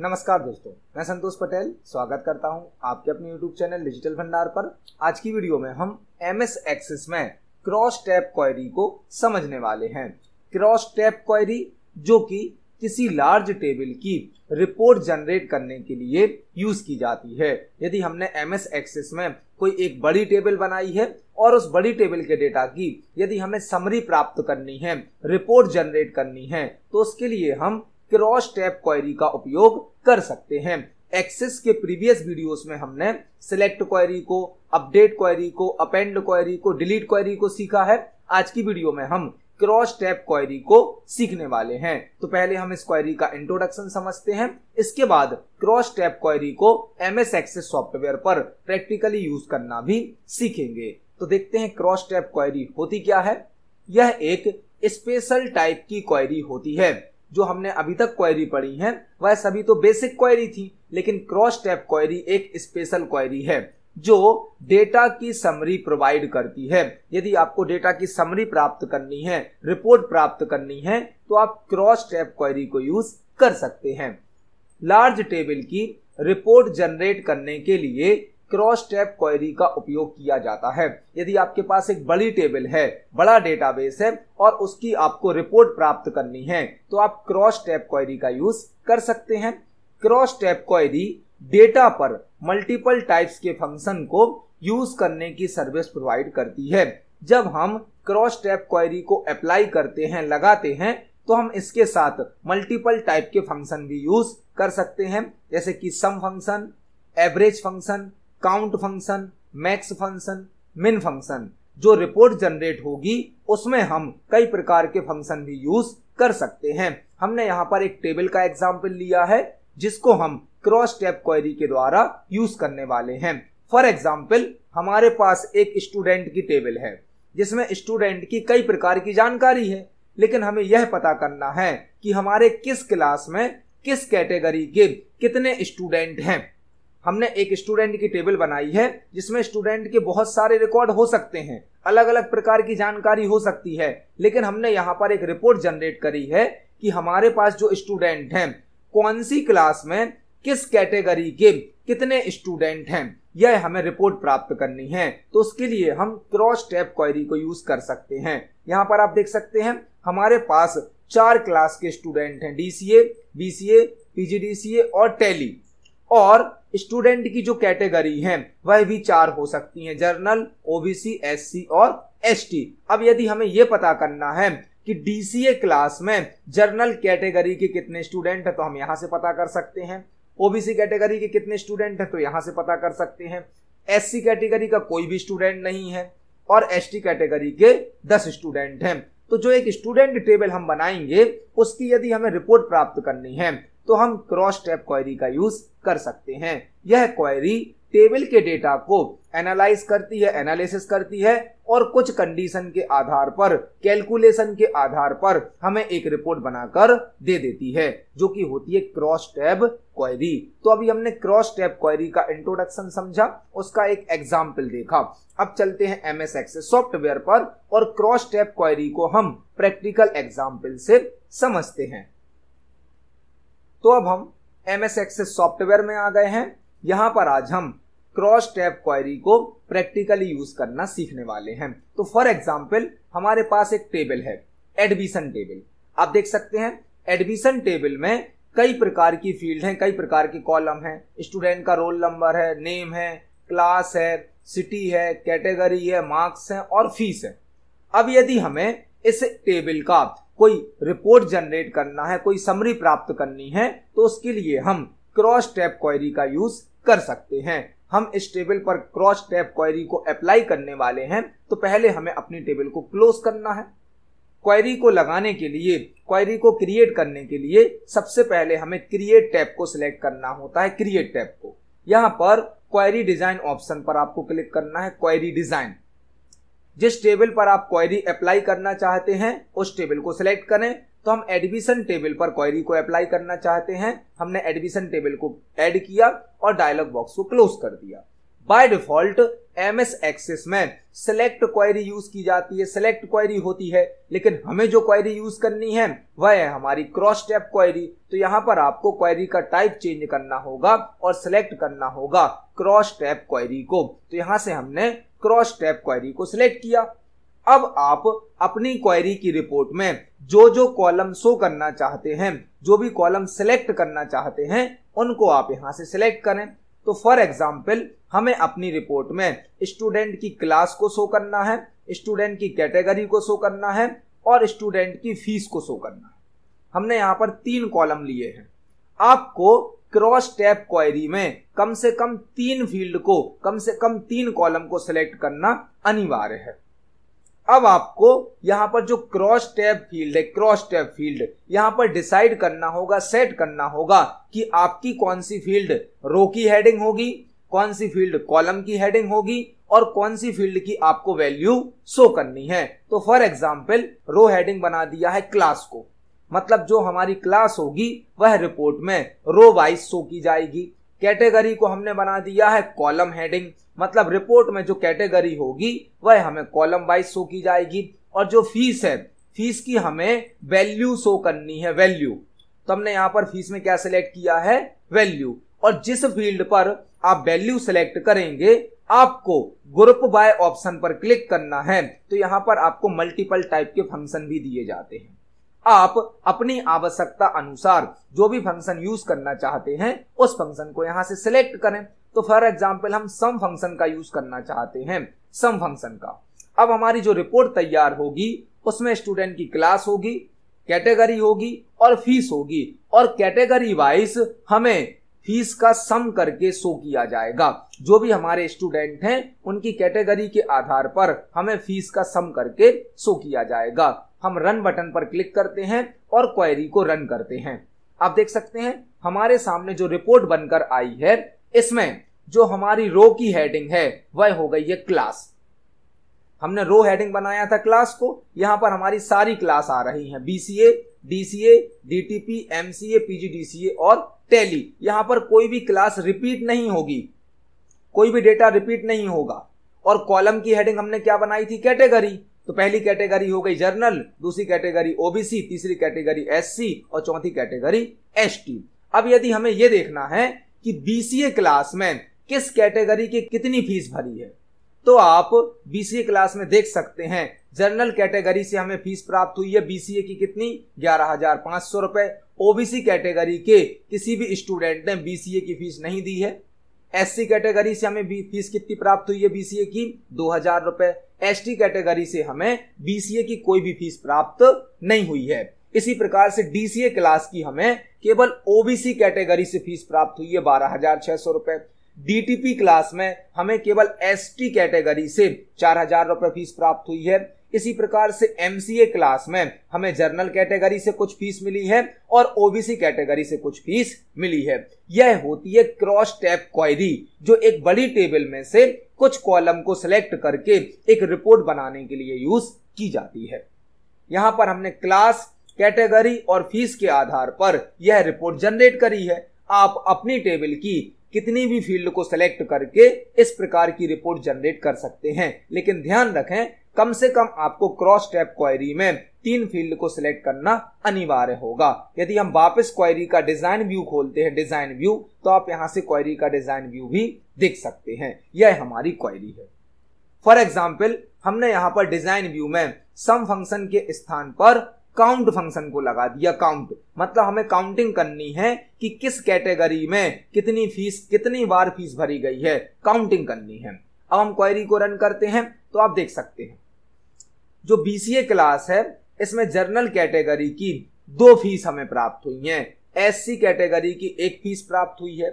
नमस्कार दोस्तों मैं संतोष पटेल स्वागत करता हूं आपके अपने YouTube चैनल डिजिटल भंडार पर आज की वीडियो में हम एम एस एक्सिस में क्रॉस टैप क्वेरी को समझने वाले हैं क्रॉस टैप क्वेरी जो कि किसी लार्ज टेबल की रिपोर्ट जनरेट करने के लिए यूज की जाती है यदि हमने एम एस एक्सिस में कोई एक बड़ी टेबल बनाई है और उस बड़ी टेबल के डेटा की यदि हमें समरी प्राप्त करनी है रिपोर्ट जनरेट करनी है तो उसके लिए हम क्रॉस टैप क्वेरी का उपयोग कर सकते हैं एक्सेस के प्रीवियस वीडियोस में हमने सिलेक्ट क्वेरी को अपडेट क्वेरी को अपेंड क्वेरी को डिलीट क्वेरी को सीखा है आज की वीडियो में हम क्रॉस टैप क्वेरी को सीखने वाले हैं तो पहले हम इस क्वेरी का इंट्रोडक्शन समझते हैं इसके बाद क्रॉस टैप क्वेरी को एम एस एक्सेस सॉफ्टवेयर पर प्रैक्टिकली यूज करना भी सीखेंगे तो देखते हैं क्रॉस टैप क्वायरी होती क्या है यह एक स्पेशल टाइप की क्वायरी होती है जो हमने अभी तक क्वायरी पढ़ी है वह सभी तो बेसिक क्वायरी थी लेकिन क्रॉस टैप क्वायरी एक स्पेशल क्वायरी है जो डेटा की समरी प्रोवाइड करती है यदि आपको डेटा की समरी प्राप्त करनी है रिपोर्ट प्राप्त करनी है तो आप क्रॉस टैप क्वायरी को यूज कर सकते हैं लार्ज टेबल की रिपोर्ट जनरेट करने के लिए क्रॉस टैप क्वेरी का उपयोग किया जाता है यदि आपके पास एक बड़ी टेबल है बड़ा डेटाबेस है और उसकी आपको रिपोर्ट प्राप्त करनी है तो आप क्रॉस टैप क्वेरी का यूज कर सकते हैं क्रॉस टैप क्वेरी डेटा पर मल्टीपल टाइप्स के फंक्शन को यूज करने की सर्विस प्रोवाइड करती है जब हम क्रॉस टैप क्वेरी को अप्लाई करते हैं लगाते हैं तो हम इसके साथ मल्टीपल टाइप के फंक्शन भी यूज कर सकते हैं जैसे कि sum function average function count function max function min function जो रिपोर्ट जनरेट होगी उसमें हम कई प्रकार के फंक्शन भी यूज कर सकते हैं हमने यहाँ पर एक टेबल का एग्जाम्पल लिया है जिसको हम क्रॉस टैप क्वेरी के द्वारा यूज करने वाले हैं फॉर एग्जाम्पल हमारे पास एक स्टूडेंट की टेबल है जिसमें स्टूडेंट की कई प्रकार की जानकारी है लेकिन हमें यह पता करना है कि हमारे किस क्लास में किस कैटेगरी के कितने स्टूडेंट हैं हमने एक स्टूडेंट की टेबल बनाई है जिसमें स्टूडेंट के बहुत सारे रिकॉर्ड हो सकते हैं अलग अलग प्रकार की जानकारी हो सकती है लेकिन हमने यहाँ पर एक रिपोर्ट जनरेट करी है कि हमारे पास जो स्टूडेंट हैं कौन सी क्लास में किस कैटेगरी के कितने स्टूडेंट हैं यह हमें रिपोर्ट प्राप्त करनी है तो उसके लिए हम क्रॉस टैप क्वेरी को यूज कर सकते हैं यहाँ पर आप देख सकते हैं हमारे पास चार क्लास के स्टूडेंट हैं डीसीए बीसीए पीजीडीसीए और टेली e e, और स्टूडेंट की जो कैटेगरी है वह भी चार हो सकती है जर्नल ओबीसी एस और एस अब यदि हमें ये पता करना है कि डीसीए क्लास में जर्नल कैटेगरी के कितने स्टूडेंट है तो हम यहां से पता कर सकते हैं ओबीसी कैटेगरी के कितने स्टूडेंट है तो यहां से पता कर सकते हैं एस कैटेगरी का कोई भी स्टूडेंट नहीं है और एस कैटेगरी के दस स्टूडेंट हैं तो जो एक स्टूडेंट टेबल हम बनाएंगे उसकी यदि हमें रिपोर्ट प्राप्त करनी है तो हम क्रॉस टैब क्वेरी का यूज कर सकते हैं यह क्वेरी टेबल के डेटा को एनालाइज करती है एनालिसिस करती है और कुछ कंडीशन के आधार पर कैलकुलेशन के आधार पर हमें एक रिपोर्ट बनाकर दे देती है जो कि होती है क्रॉस टैब क्वेरी तो अभी हमने क्रॉस टैब क्वेरी का इंट्रोडक्शन समझा उसका एक एग्जाम्पल देखा अब चलते हैं एम एस एक्सेस सॉफ्टवेयर पर और क्रॉस टैब क्वेरी को हम प्रैक्टिकल एग्जाम्पल से समझते हैं तो अब हम एम एस एक्सेस सॉफ्टवेयर में आ गए हैं यहाँ पर आज हम क्रॉस टैप क्वेरी को प्रैक्टिकली यूज करना सीखने वाले हैं तो फॉर एग्जाम्पल हमारे पास एक टेबल है एडमिशन टेबल आप देख सकते हैं एडमिशन टेबल में कई प्रकार की फील्ड हैं कई प्रकार के कॉलम हैं स्टूडेंट का रोल नंबर है नेम है क्लास है सिटी है कैटेगरी है मार्क्स है और फीस है अब यदि हमें इस टेबल का कोई रिपोर्ट जनरेट करना है कोई समरी प्राप्त करनी है तो उसके लिए हम क्रॉस टैप क्वेरी का यूज कर सकते हैं हम इस टेबल पर क्रॉस टैप क्वेरी को अप्लाई करने वाले हैं तो पहले हमें अपनी टेबल को क्लोज करना है क्वेरी को लगाने के लिए क्वेरी को क्रिएट करने के लिए सबसे पहले हमें क्रिएट टैप को सिलेक्ट करना होता है क्रिएट टैप को यहाँ पर क्वेरी डिजाइन ऑप्शन पर आपको क्लिक करना है क्वेरी डिजाइन जिस टेबल पर आप क्वेरी अप्लाई करना चाहते हैं उस टेबल को सिलेक्ट करें तो हम एडमिशन टेबल पर क्वेरी को अप्लाई करना चाहते हैं हमने एडमिशन टेबल को ऐड किया और डायलॉग बॉक्स को क्लोज कर दिया by default M S access में सिलेक्ट क्वेरी यूज की जाती है सिलेक्ट क्वेरी होती है लेकिन हमें जो क्वेरी यूज करनी है वह है हमारी क्रॉस टैप क्वेरी तो यहाँ पर आपको क्वेरी का टाइप चेंज करना होगा और सिलेक्ट करना होगा क्रॉस टैप क्वेरी को तो यहाँ से हमने क्रॉस टैप क्वेरी को सिलेक्ट किया अब आप अपनी क्वेरी की रिपोर्ट में जो जो कॉलम शो करना चाहते हैं जो भी कॉलम सेलेक्ट करना चाहते हैं उनको आप यहां से सिलेक्ट करें तो फॉर एग्जाम्पल हमें अपनी रिपोर्ट में स्टूडेंट की क्लास को शो करना है स्टूडेंट की कैटेगरी को शो करना है और स्टूडेंट की फीस को शो करना है हमने यहां पर तीन कॉलम लिए हैं आपको क्रॉस टैप क्वेरी में कम से कम तीन फील्ड को कम से कम तीन कॉलम को सिलेक्ट करना अनिवार्य है अब आपको यहां पर जो क्रॉस टैप फील्ड है क्रॉस टैप फील्ड यहां पर डिसाइड करना होगा सेट करना होगा कि आपकी कौन सी फील्ड रो की हेडिंग होगी कौन सी फील्ड कॉलम की हेडिंग होगी और कौन सी फील्ड की आपको वैल्यू शो करनी है तो फॉर एग्जाम्पल रो हेडिंग बना दिया है क्लास को मतलब जो हमारी क्लास होगी वह रिपोर्ट में रो वाइज शो की जाएगी कैटेगरी को हमने बना दिया है कॉलम हेडिंग मतलब रिपोर्ट में जो कैटेगरी होगी वह हमें कॉलम वाइज शो की जाएगी और जो फीस है फीस की हमें वैल्यू शो करनी है वैल्यू तो हमने यहाँ पर फीस में क्या सिलेक्ट किया है वैल्यू और जिस फील्ड पर आप वैल्यू सिलेक्ट करेंगे आपको ग्रुप बाय ऑप्शन पर क्लिक करना है तो यहाँ पर आपको मल्टीपल टाइप के फंक्शन भी दिए जाते हैं आप अपनी आवश्यकता अनुसार जो भी फंक्शन यूज करना चाहते हैं उस फंक्शन को यहां से सिलेक्ट करें तो फॉर एग्जाम्पल हम सम फंक्शन का यूज करना चाहते हैं सम फंक्शन का अब हमारी जो रिपोर्ट तैयार होगी उसमें स्टूडेंट की क्लास होगी कैटेगरी होगी और फीस होगी और कैटेगरी वाइज हमें फीस का सम करके शो किया जाएगा जो भी हमारे स्टूडेंट हैं उनकी कैटेगरी के आधार पर हमें फीस का सम करके शो किया जाएगा हम रन बटन पर क्लिक करते हैं और क्वेरी को रन करते हैं आप देख सकते हैं हमारे सामने जो रिपोर्ट बनकर आई है इसमें जो हमारी रो की हेडिंग है वह हो गई है क्लास हमने रो हेडिंग बनाया था क्लास को यहां पर हमारी सारी क्लास आ रही है BCA DCA DTP MCA PGDCA और टेली यहां पर कोई भी क्लास रिपीट नहीं होगी कोई भी डेटा रिपीट नहीं होगा और कॉलम की हेडिंग हमने क्या बनाई थी कैटेगरी तो पहली कैटेगरी हो गई जर्नल दूसरी कैटेगरी ओबीसी तीसरी कैटेगरी एससी और चौथी कैटेगरी एस अब यदि हमें यह देखना है कि बीसीए क्लास में किस कैटेगरी की कितनी फीस भरी है तो आप बीसीए क्लास में देख सकते हैं जर्नल कैटेगरी से हमें फीस प्राप्त हुई है बीसीए की कितनी ग्यारह हजार पांच सौ रुपए ओबीसी कैटेगरी के किसी भी स्टूडेंट ने बीसीए की फीस नहीं दी है एससी कैटेगरी से हमें फीस कितनी प्राप्त हुई है बीसीए की दो हजार रुपए एस कैटेगरी से हमें बीसीए की कोई भी फीस प्राप्त नहीं हुई है इसी प्रकार से डीसीए क्लास की हमें केवल ओबीसी कैटेगरी से फीस प्राप्त हुई है बारह हजार छह सौ रुपए डीटीपी क्लास में हमें केवल एसटी कैटेगरी से चार हजार रुपए फीस प्राप्त हुई है इसी प्रकार से एमसीए क्लास में हमें जर्नल कैटेगरी से कुछ फीस मिली है और ओबीसी कैटेगरी से कुछ फीस मिली है यह होती है क्रॉस टैप क्वायरी जो एक बड़ी टेबल में से कुछ कॉलम को सिलेक्ट करके एक रिपोर्ट बनाने के लिए यूज की जाती है यहां पर हमने क्लास कैटेगरी और फीस के आधार पर यह रिपोर्ट जनरेट करी है आप अपनी टेबल की कितनी भी फील्ड को सेलेक्ट करके इस प्रकार की रिपोर्ट जनरेट कर सकते हैं लेकिन ध्यान रखें कम से कम आपको क्रॉस टैप क्वायरी में तीन फील्ड को सिलेक्ट करना अनिवार्य होगा यदि हम वापस क्वायरी का डिजाइन व्यू खोलते हैं डिजाइन व्यू तो आप यहां से क्वायरी का डिजाइन व्यू भी देख सकते हैं यह हमारी क्वायरी है फॉर एग्जाम्पल हमने यहाँ पर डिजाइन व्यू में सम फंक्शन के स्थान पर काउंट फंक्शन को लगा दिया काउंट मतलब हमें काउंटिंग करनी है कि किस कैटेगरी में कितनी फीस कितनी बार फीस भरी गई है काउंटिंग करनी है अब हम क्वेरी को रन करते हैं तो आप देख सकते हैं जो बीसीए क्लास है इसमें जर्नल कैटेगरी की दो फीस हमें प्राप्त हुई है सी कैटेगरी की एक फीस प्राप्त हुई है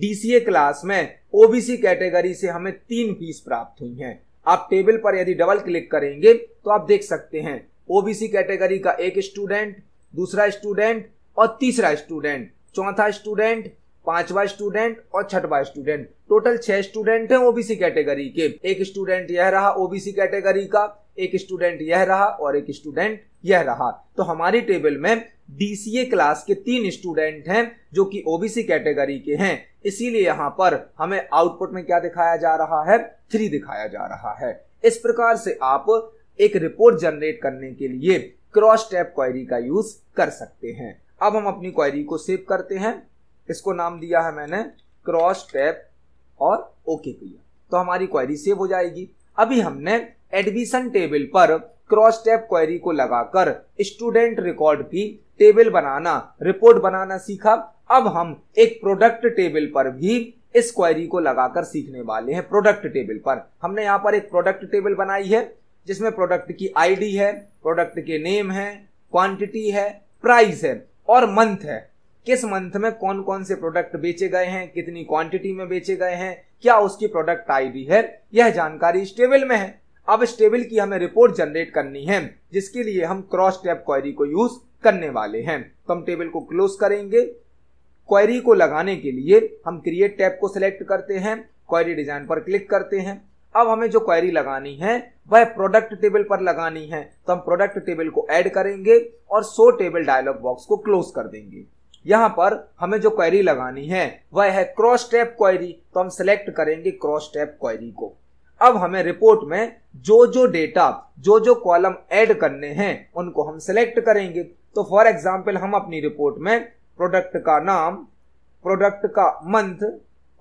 डीसीए क्लास में ओबीसी कैटेगरी से हमें तीन फीस प्राप्त हुई है आप टेबल पर यदि डबल क्लिक करेंगे तो आप देख सकते हैं ओबीसी कैटेगरी का एक स्टूडेंट दूसरा स्टूडेंट और तीसरा स्टूडेंट चौथा स्टूडेंट पांचवा स्टूडेंट और छठवा स्टूडेंट टोटल छह स्टूडेंट हैं ओबीसी कैटेगरी के एक स्टूडेंट यह रहा ओबीसी कैटेगरी का एक स्टूडेंट यह रहा और एक स्टूडेंट यह रहा तो हमारी टेबल में डीसीए क्लास के तीन स्टूडेंट हैं जो कि ओबीसी कैटेगरी के हैं इसीलिए यहाँ पर हमें आउटपुट में क्या दिखाया जा रहा है थ्री दिखाया जा रहा है इस प्रकार से आप एक रिपोर्ट जनरेट करने के लिए क्रॉस टैप क्वेरी का यूज कर सकते हैं अब हम अपनी क्वेरी को सेव करते हैं इसको नाम दिया है मैंने क्रॉस टैप और ओके किया तो हमारी क्वेरी सेव हो जाएगी अभी हमने एडमिशन टेबल पर क्रॉस टैप क्वेरी को लगाकर स्टूडेंट रिकॉर्ड की टेबल बनाना रिपोर्ट बनाना सीखा अब हम एक प्रोडक्ट टेबल पर भी इस क्वेरी को लगाकर सीखने वाले हैं प्रोडक्ट टेबल पर हमने यहाँ पर एक प्रोडक्ट टेबल बनाई है जिसमें प्रोडक्ट की आईडी है प्रोडक्ट के नेम है क्वांटिटी है प्राइस है और मंथ है किस मंथ में कौन कौन से प्रोडक्ट बेचे गए हैं कितनी क्वांटिटी में बेचे गए हैं क्या उसकी प्रोडक्ट आईडी है यह जानकारी इस टेबल में है अब इस टेबल की हमें रिपोर्ट जनरेट करनी है जिसके लिए हम क्रॉस टैब क्वेरी को यूज करने वाले हैं तो हम टेबल को क्लोज करेंगे क्वेरी को लगाने के लिए हम क्रिएट टैब को सिलेक्ट करते हैं क्वेरी डिजाइन पर क्लिक करते हैं अब हमें जो क्वेरी लगानी है वह प्रोडक्ट टेबल पर लगानी है तो हम प्रोडक्ट टेबल को ऐड करेंगे और सो टेबल डायलॉग बॉक्स को क्लोज कर देंगे यहाँ पर हमें जो क्वेरी लगानी है वह है क्रॉस टैप क्वेरी तो हम सिलेक्ट करेंगे क्रॉस टैप क्वेरी को अब हमें रिपोर्ट में जो जो डेटा जो जो कॉलम ऐड करने हैं उनको हम सेलेक्ट करेंगे तो फॉर एग्जाम्पल हम अपनी रिपोर्ट में प्रोडक्ट का नाम प्रोडक्ट का मंथ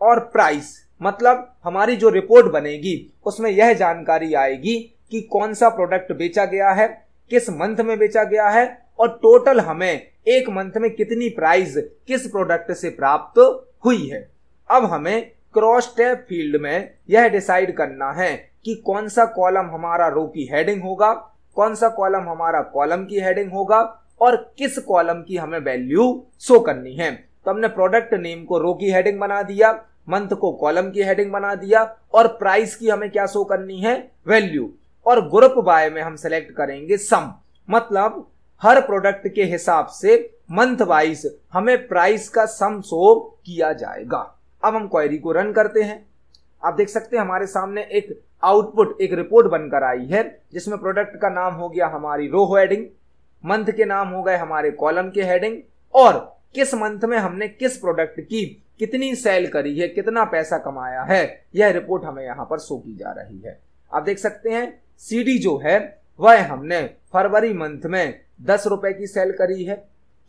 और प्राइस मतलब हमारी जो रिपोर्ट बनेगी उसमें यह जानकारी आएगी कि कौन सा प्रोडक्ट बेचा गया है किस मंथ में बेचा गया है और टोटल हमें एक मंथ में कितनी प्राइस किस प्रोडक्ट से प्राप्त हुई है अब हमें क्रॉस टैब फील्ड में यह डिसाइड करना है कि कौन सा कॉलम हमारा रो की हेडिंग होगा कौन सा कॉलम हमारा कॉलम की हेडिंग होगा और किस कॉलम की हमें वैल्यू शो करनी है तो हमने प्रोडक्ट नेम को रो की हेडिंग बना दिया मंथ को कॉलम की हेडिंग बना दिया और प्राइस की हमें क्या शो करनी है वैल्यू और ग्रुप बाय में हम सेलेक्ट करेंगे सम मतलब हर प्रोडक्ट के हिसाब से मंथ वाइज हमें प्राइस का सम शो किया जाएगा अब हम क्वेरी को रन करते हैं आप देख सकते हैं हमारे सामने एक आउटपुट एक रिपोर्ट बनकर आई है जिसमें प्रोडक्ट का नाम हो गया हमारी रो हेडिंग मंथ के नाम हो गए हमारे कॉलम के हेडिंग और किस मंथ में हमने किस प्रोडक्ट की कितनी सेल करी है कितना पैसा कमाया है यह रिपोर्ट हमें यहाँ पर शो की जा रही है आप देख सकते हैं सीडी जो है वह हमने फरवरी मंथ में दस रुपए की सेल करी है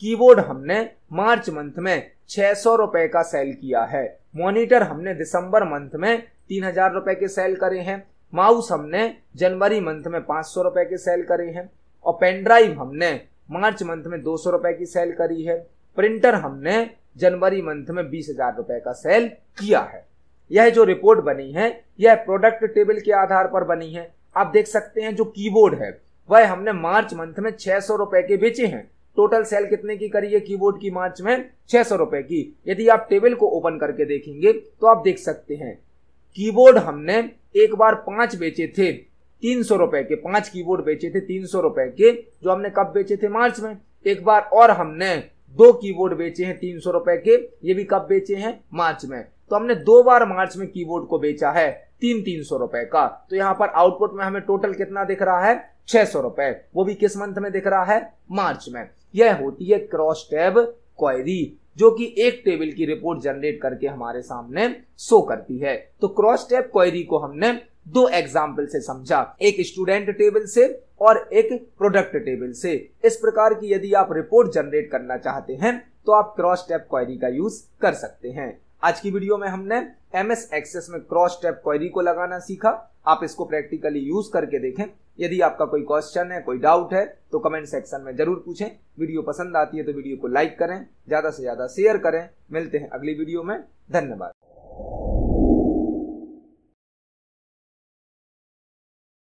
कीबोर्ड हमने मार्च मंथ में छह सौ रुपए का सेल किया है मॉनिटर हमने दिसंबर मंथ में तीन हजार रुपए के सेल करे हैं माउस हमने जनवरी मंथ में पांच सौ रुपए के सेल करे हैं और पेनड्राइव हमने मार्च मंथ में दो सौ रुपए की सेल करी है प्रिंटर हमने जनवरी मंथ में बीस हजार रुपए का सेल किया है यह जो रिपोर्ट बनी है यह प्रोडक्ट टेबल के आधार पर बनी है आप देख सकते हैं जो कीबोर्ड है वह हमने मार्च मंथ में छह सौ रुपए के बेचे हैं टोटल सेल कितने की करी है कीबोर्ड की मार्च में छह सौ रुपए की यदि आप टेबल को ओपन करके देखेंगे तो आप देख सकते हैं कीबोर्ड हमने एक बार पांच बेचे थे तीन सौ रुपए के पांच कीबोर्ड बेचे थे तीन सौ रुपए के जो हमने कब बेचे थे मार्च में एक बार और हमने दो कीबोर्ड बेचे हैं तीन सौ रुपए के ये भी कब बेचे हैं मार्च में तो हमने दो बार मार्च में कीबोर्ड को बेचा है तीन तीन सौ रुपए का तो यहाँ पर आउटपुट में हमें टोटल कितना दिख रहा है छह सौ रुपए वो भी किस मंथ में दिख रहा है मार्च में यह होती है क्रॉस टैब क्वेरी जो कि एक टेबल की रिपोर्ट जनरेट करके हमारे सामने शो करती है तो क्रॉस टैब क्वेरी को हमने दो एग्जाम्पल से समझा एक स्टूडेंट टेबल से और एक प्रोडक्ट टेबल से इस प्रकार की यदि आप रिपोर्ट जनरेट करना चाहते हैं तो आप क्रॉस टैप क्वेरी का यूज कर सकते हैं आज की वीडियो में हमने एम एस एक्सेस में क्रॉस टैप क्वेरी को लगाना सीखा आप इसको प्रैक्टिकली यूज करके देखें यदि आपका कोई क्वेश्चन है कोई डाउट है तो कमेंट सेक्शन में जरूर पूछें वीडियो पसंद आती है तो वीडियो को लाइक करें ज़्यादा से ज़्यादा शेयर करें मिलते हैं अगली वीडियो में धन्यवाद